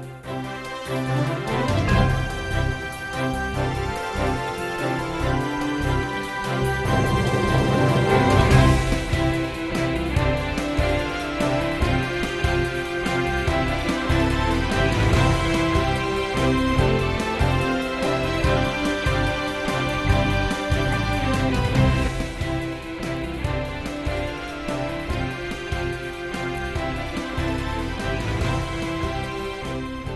Música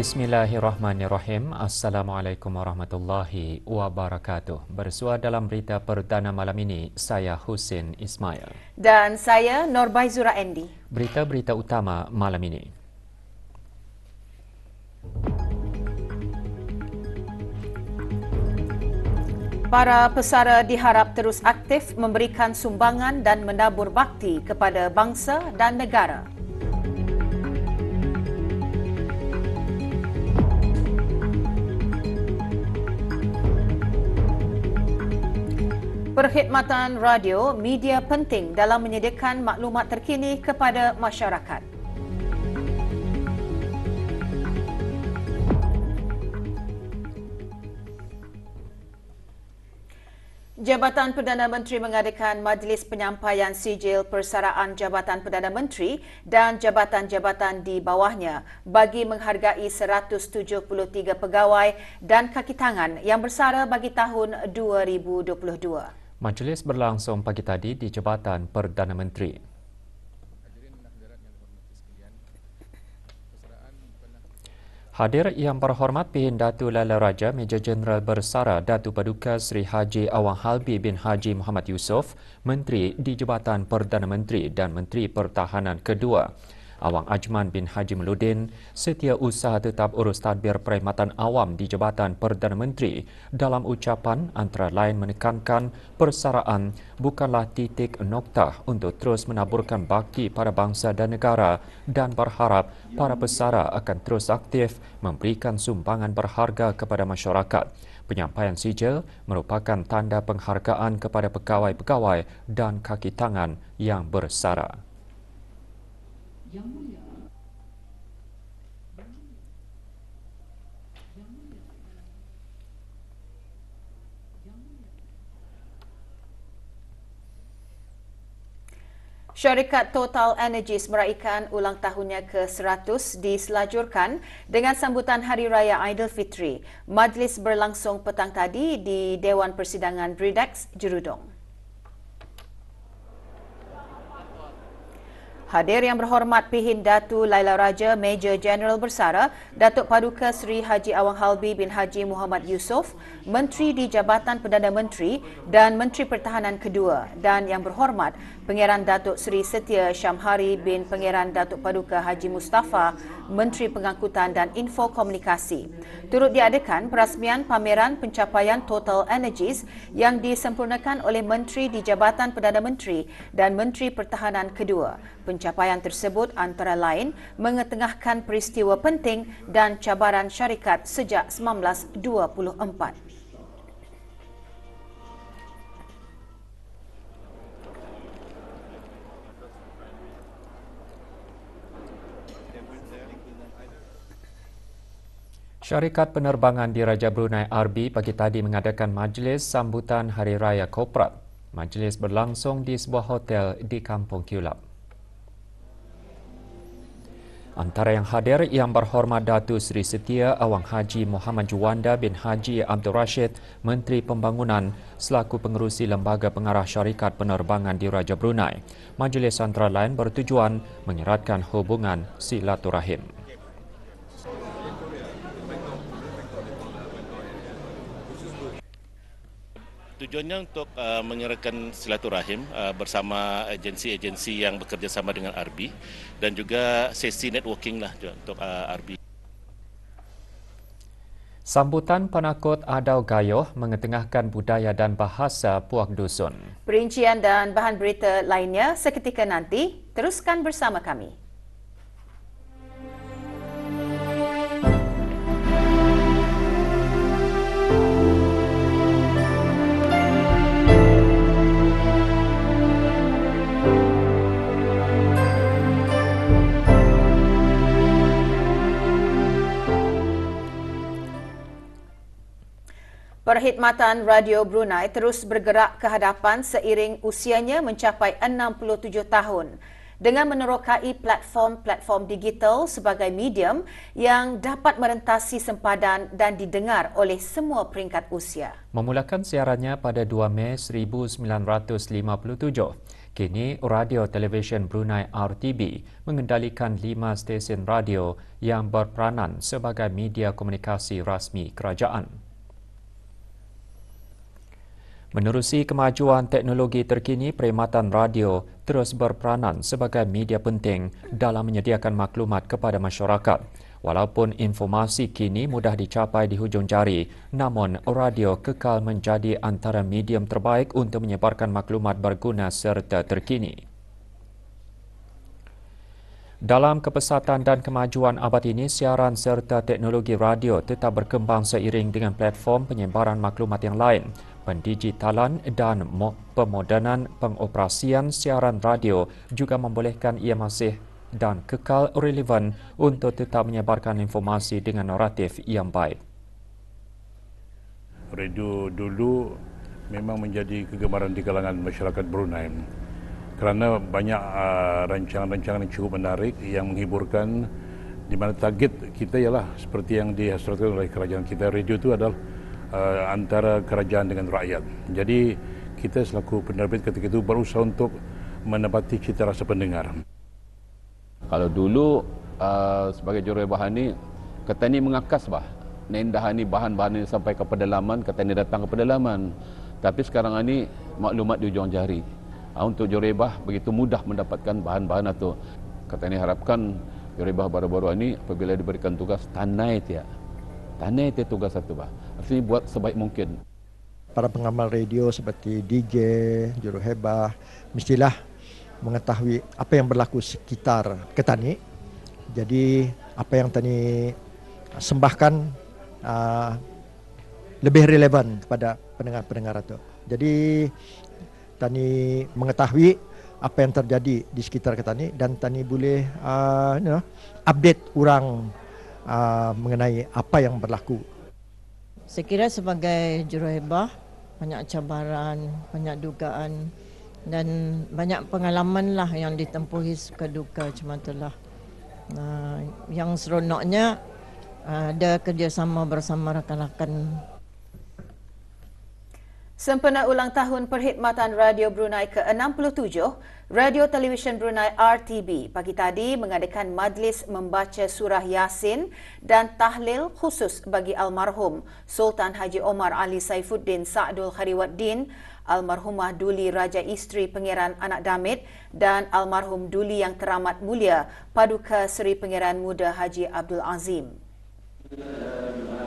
Bismillahirrahmanirrahim. Assalamualaikum warahmatullahi wabarakatuh. Bersua dalam berita perdana malam ini, saya Husin Ismail. Dan saya Norbai Zura Endi. Berita-berita utama malam ini. Para pesara diharap terus aktif memberikan sumbangan dan menabur bakti kepada bangsa dan negara. Perkhidmatan radio media penting dalam menyediakan maklumat terkini kepada masyarakat. Jabatan Perdana Menteri mengadakan majlis penyampaian sijil persaraan Jabatan Perdana Menteri dan jabatan-jabatan di bawahnya bagi menghargai 173 pegawai dan kaki tangan yang bersara bagi tahun 2022. Majlis berlangsung pagi tadi di Jabatan Perdana Menteri. Hadir yang berhormat Pihin Datu Lala Raja, Meja Jeneral Bersara Datu Paduka Sri Haji Awang Halbi bin Haji Muhammad Yusof, Menteri di Jabatan Perdana Menteri dan Menteri Pertahanan Kedua. Awang Ajman bin Haji Meludin setia usaha tetap urus tadbir perkhidmatan awam di Jabatan Perdana Menteri dalam ucapan antara lain menekankan persaraan bukanlah titik noktah untuk terus menaburkan baki pada bangsa dan negara dan berharap para pesara akan terus aktif memberikan sumbangan berharga kepada masyarakat. Penyampaian sijil merupakan tanda penghargaan kepada pegawai-pegawai dan kaki tangan yang bersara. Syarikat Total Energies meraihkan ulang tahunnya ke-100 diselajurkan dengan sambutan Hari Raya Aidilfitri. Majlis berlangsung petang tadi di Dewan Persidangan Bridex, Jurudong. Hadir yang berhormat Pihin Datu Laila Raja Major General Bersara, Datuk Paduka Seri Haji Awang Halbi bin Haji Muhammad Yusof, Menteri di Jabatan Perdana Menteri dan Menteri Pertahanan Kedua dan yang berhormat Pangeran Datuk Seri Setia Syamhari bin Pangeran Datuk Paduka Haji Mustafa, Menteri Pengangkutan dan Info Komunikasi. Turut diadakan perasmian pameran pencapaian Total Energies yang disempurnakan oleh Menteri di Jabatan Perdana Menteri dan Menteri Pertahanan Kedua. Pen- pencapaian tersebut antara lain mengetengahkan peristiwa penting dan cabaran syarikat sejak 1924. Syarikat penerbangan di Raja Brunei RB pagi tadi mengadakan majlis sambutan Hari Raya Koprat. Majlis berlangsung di sebuah hotel di Kampung Kiulap. Antara yang hadir yang berhormat Datu Seri Setia Awang Haji Muhammad Juwanda bin Haji Abdul Rashid, Menteri Pembangunan selaku pengerusi Lembaga Pengarah Syarikat Penerbangan di Raja Brunei. Majlis antara lain bertujuan menyeratkan hubungan silaturahim. Tujuannya untuk uh, menyerahkan silaturahim uh, bersama agensi-agensi yang bekerja sama dengan RB dan juga sesi networking lah untuk uh, RB. Sambutan penakut Adau Gayoh mengetengahkan budaya dan bahasa Puak Dusun. Perincian dan bahan berita lainnya seketika nanti. Teruskan bersama kami. Perkhidmatan Radio Brunei terus bergerak ke hadapan seiring usianya mencapai 67 tahun dengan menerokai platform-platform digital sebagai medium yang dapat merentasi sempadan dan didengar oleh semua peringkat usia. Memulakan siarannya pada 2 Mei 1957, kini Radio Television Brunei RTB mengendalikan lima stesen radio yang berperanan sebagai media komunikasi rasmi kerajaan. Menerusi kemajuan teknologi terkini, perkhidmatan radio terus berperanan sebagai media penting dalam menyediakan maklumat kepada masyarakat. Walaupun informasi kini mudah dicapai di hujung jari, namun radio kekal menjadi antara medium terbaik untuk menyebarkan maklumat berguna serta terkini. Dalam kepesatan dan kemajuan abad ini, siaran serta teknologi radio tetap berkembang seiring dengan platform penyebaran maklumat yang lain pendigitalan dan pemodanan pengoperasian siaran radio juga membolehkan ia masih dan kekal relevan untuk tetap menyebarkan informasi dengan naratif yang baik. Radio dulu memang menjadi kegemaran di kalangan masyarakat Brunei kerana banyak ah, rancangan-rancangan yang cukup menarik yang menghiburkan di mana target kita ialah seperti yang dihasilkan oleh kerajaan kita radio itu adalah uh, antara kerajaan dengan rakyat. Jadi kita selaku penerbit ketika itu berusaha untuk menepati cita rasa pendengar. Kalau dulu uh, sebagai juru bahan ini, kata ini mengakas bah. Nendah ini bahan-bahan ini sampai ke pedalaman, kata ini datang ke pedalaman. Tapi sekarang ini maklumat di ujung jari. Uh, untuk jurebah begitu mudah mendapatkan bahan-bahan itu. Kata ini harapkan jurebah baru-baru ini apabila diberikan tugas tanai tiap. Tanya itu tugas satu bah. Asli buat sebaik mungkin. Para pengamal radio seperti DJ, juru juruhebah, mestilah mengetahui apa yang berlaku sekitar ketani. Jadi apa yang tani sembahkan uh, lebih relevan kepada pendengar-pendengar itu. Jadi tani mengetahui apa yang terjadi di sekitar ketani dan tani boleh uh, you know, update orang uh, mengenai apa yang berlaku. Saya kira sebagai juruhebah, banyak cabaran, banyak dugaan dan banyak pengalaman lah yang ditempuhi suka duka macam itulah. Uh, yang seronoknya uh, ada kerjasama bersama rakan-rakan Sempena ulang tahun perkhidmatan Radio Brunei ke-67, Radio Television Brunei RTB pagi tadi mengadakan majlis membaca surah Yasin dan tahlil khusus bagi almarhum Sultan Haji Omar Ali Saifuddin Sa'dul Khariwaddin, almarhumah Duli Raja Isteri Pengiran Anak Damit dan almarhum Duli yang teramat mulia Paduka Seri Pengiran Muda Haji Abdul Azim. Uh,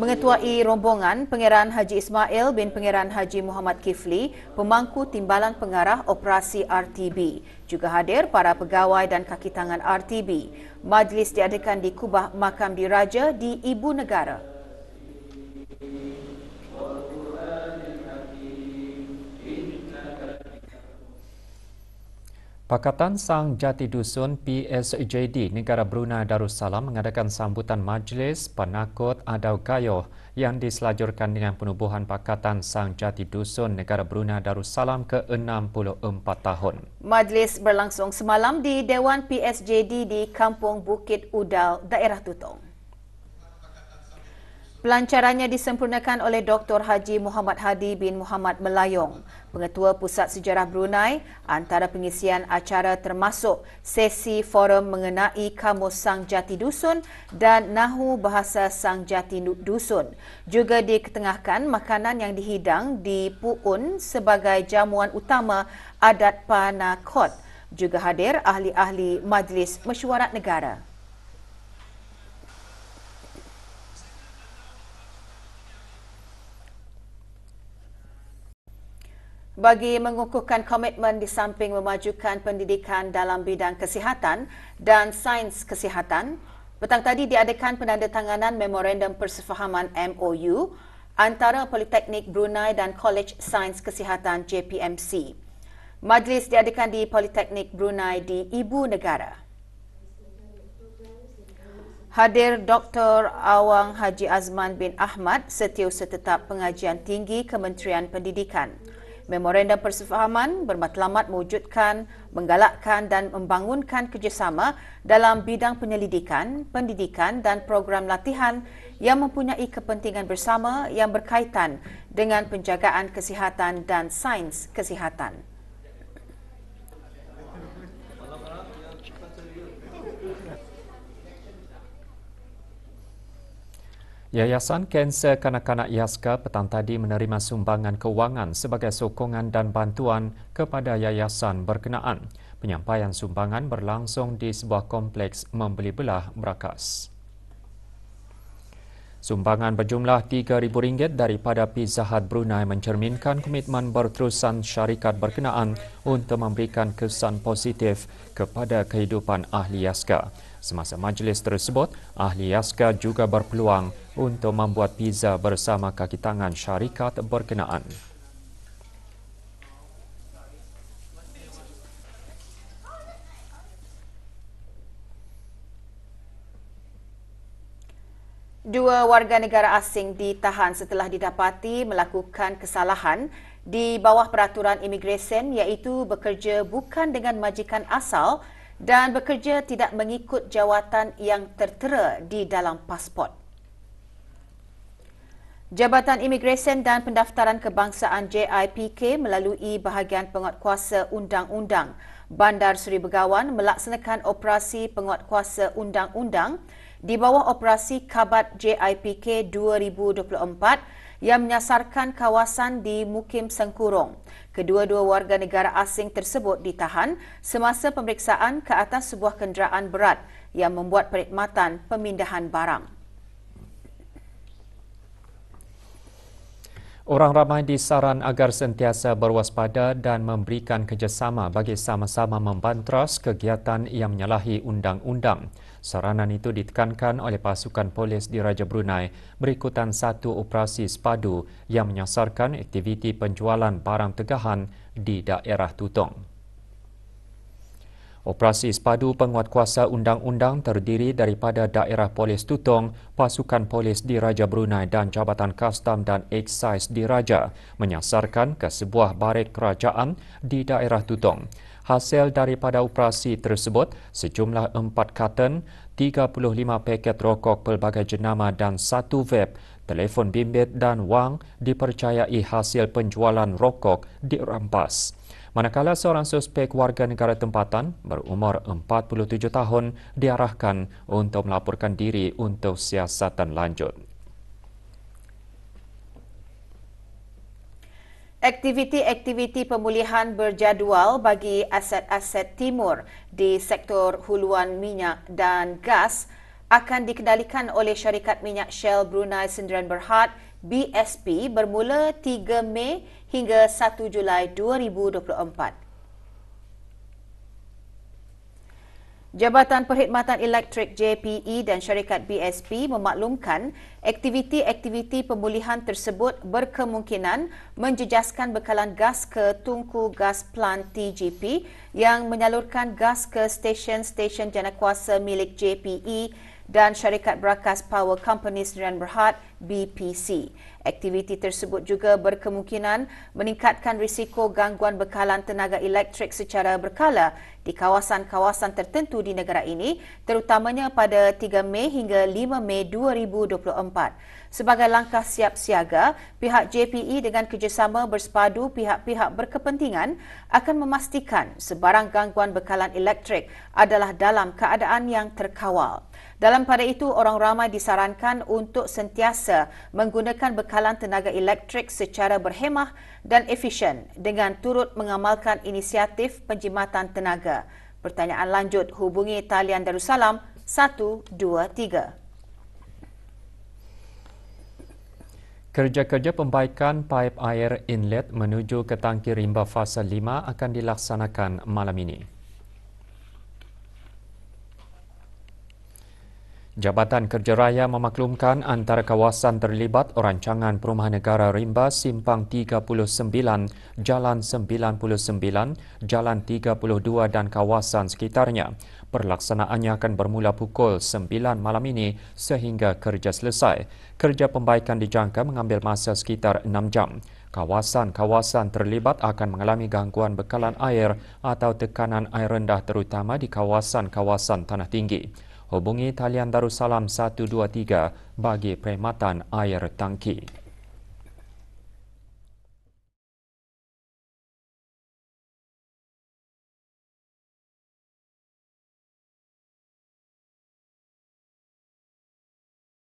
Mengetuai rombongan Pangeran Haji Ismail bin Pangeran Haji Muhammad Kifli, pemangku timbalan pengarah operasi RTB, juga hadir para pegawai dan kakitangan RTB. Majlis diadakan di Kubah Makam Diraja di Ibu Negara. Pakatan Sang Jati Dusun PSJD Negara Brunei Darussalam mengadakan sambutan majlis penakut Adau Gayo yang diselajurkan dengan penubuhan Pakatan Sang Jati Dusun Negara Brunei Darussalam ke-64 tahun. Majlis berlangsung semalam di Dewan PSJD di Kampung Bukit Udal, Daerah Tutong. Pelancarannya disempurnakan oleh Dr. Haji Muhammad Hadi bin Muhammad Melayong, Pengetua Pusat Sejarah Brunei, antara pengisian acara termasuk sesi forum mengenai Kamus Sang Jati Dusun dan Nahu Bahasa Sang Jati Dusun. Juga diketengahkan makanan yang dihidang di Puun sebagai jamuan utama adat Panakot. Juga hadir ahli-ahli Majlis Mesyuarat Negara. bagi mengukuhkan komitmen di samping memajukan pendidikan dalam bidang kesihatan dan sains kesihatan. Petang tadi diadakan penandatanganan memorandum persefahaman MOU antara Politeknik Brunei dan College Sains Kesihatan JPMC. Majlis diadakan di Politeknik Brunei di Ibu Negara. Hadir Dr. Awang Haji Azman bin Ahmad, Setiausaha Tetap Pengajian Tinggi Kementerian Pendidikan. Memoranda persefahaman bermatlamat mewujudkan, menggalakkan dan membangunkan kerjasama dalam bidang penyelidikan, pendidikan dan program latihan yang mempunyai kepentingan bersama yang berkaitan dengan penjagaan kesihatan dan sains kesihatan. Yayasan Kanser Kanak-Kanak Yaska petang tadi menerima sumbangan kewangan sebagai sokongan dan bantuan kepada yayasan berkenaan. Penyampaian sumbangan berlangsung di sebuah kompleks membeli belah berakas. Sumbangan berjumlah RM3,000 daripada Pizza Hut Brunei mencerminkan komitmen berterusan syarikat berkenaan untuk memberikan kesan positif kepada kehidupan ahli Yaska. Semasa majlis tersebut, ahli Yaska juga berpeluang untuk membuat pizza bersama kaki tangan syarikat berkenaan. Dua warga negara asing ditahan setelah didapati melakukan kesalahan di bawah peraturan imigresen iaitu bekerja bukan dengan majikan asal dan bekerja tidak mengikut jawatan yang tertera di dalam pasport. Jabatan Imigresen dan Pendaftaran Kebangsaan JIPK melalui bahagian penguatkuasa undang-undang Bandar Seri Begawan melaksanakan operasi penguatkuasa undang-undang di bawah operasi Kabat JIPK 2024 yang menyasarkan kawasan di Mukim Sengkurong. Kedua-dua warga negara asing tersebut ditahan semasa pemeriksaan ke atas sebuah kenderaan berat yang membuat perkhidmatan pemindahan barang. Orang ramai disaran agar sentiasa berwaspada dan memberikan kerjasama bagi sama-sama membantras kegiatan yang menyalahi undang-undang. Saranan itu ditekankan oleh pasukan polis di Raja Brunei berikutan satu operasi sepadu yang menyasarkan aktiviti penjualan barang tegahan di daerah Tutong. Operasi sepadu penguat kuasa undang-undang terdiri daripada daerah polis Tutong, pasukan polis di Raja Brunei dan Jabatan Kastam dan Excise di Raja menyasarkan ke sebuah barik kerajaan di daerah Tutong. Hasil daripada operasi tersebut, sejumlah 4 katen, 35 paket rokok pelbagai jenama dan satu vape, telefon bimbit dan wang dipercayai hasil penjualan rokok dirampas. Manakala seorang suspek warga negara tempatan berumur 47 tahun diarahkan untuk melaporkan diri untuk siasatan lanjut. Aktiviti-aktiviti pemulihan berjadual bagi aset-aset timur di sektor huluan minyak dan gas akan dikendalikan oleh syarikat minyak Shell Brunei Sendirian Berhad BSP bermula 3 Mei hingga 1 Julai 2024. Jabatan Perkhidmatan Elektrik JPE dan syarikat BSP memaklumkan aktiviti-aktiviti pemulihan tersebut berkemungkinan menjejaskan bekalan gas ke tungku gas plant TGP yang menyalurkan gas ke stesen-stesen jana kuasa milik JPE dan syarikat berakas Power Company Sdn Berhad BPC. Aktiviti tersebut juga berkemungkinan meningkatkan risiko gangguan bekalan tenaga elektrik secara berkala di kawasan-kawasan tertentu di negara ini terutamanya pada 3 Mei hingga 5 Mei 2024. Sebagai langkah siap siaga, pihak JPE dengan kerjasama bersepadu pihak-pihak berkepentingan akan memastikan sebarang gangguan bekalan elektrik adalah dalam keadaan yang terkawal. Dalam pada itu, orang ramai disarankan untuk sentiasa menggunakan bekalan tenaga elektrik secara berhemah dan efisien dengan turut mengamalkan inisiatif penjimatan tenaga. Pertanyaan lanjut hubungi talian Darussalam 123. Kerja-kerja pembaikan paip air inlet menuju ke tangki rimba fasa 5 akan dilaksanakan malam ini. Jabatan Kerja Raya memaklumkan antara kawasan terlibat rancangan Perumahan Negara Rimba Simpang 39, Jalan 99, Jalan 32 dan kawasan sekitarnya. Perlaksanaannya akan bermula pukul 9 malam ini sehingga kerja selesai. Kerja pembaikan dijangka mengambil masa sekitar 6 jam. Kawasan-kawasan terlibat akan mengalami gangguan bekalan air atau tekanan air rendah terutama di kawasan-kawasan tanah tinggi. Hubungi talian Darussalam 123 bagi perkhidmatan air tangki.